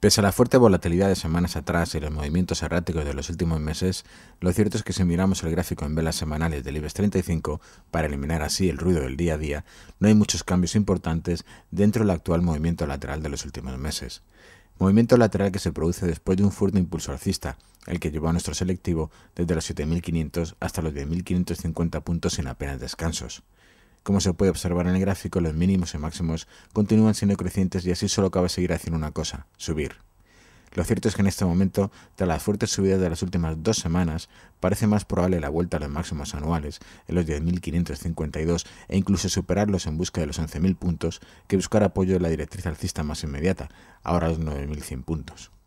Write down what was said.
Pese a la fuerte volatilidad de semanas atrás y los movimientos erráticos de los últimos meses, lo cierto es que si miramos el gráfico en velas semanales del IBEX 35, para eliminar así el ruido del día a día, no hay muchos cambios importantes dentro del actual movimiento lateral de los últimos meses. Movimiento lateral que se produce después de un fuerte impulso alcista, el que llevó a nuestro selectivo desde los 7.500 hasta los 10.550 puntos sin apenas descansos. Como se puede observar en el gráfico, los mínimos y máximos continúan siendo crecientes y así solo cabe seguir haciendo una cosa, subir. Lo cierto es que en este momento, tras las fuertes subidas de las últimas dos semanas, parece más probable la vuelta a los máximos anuales, en los 10.552 e incluso superarlos en busca de los 11.000 puntos, que buscar apoyo de la directriz alcista más inmediata, ahora los 9.100 puntos.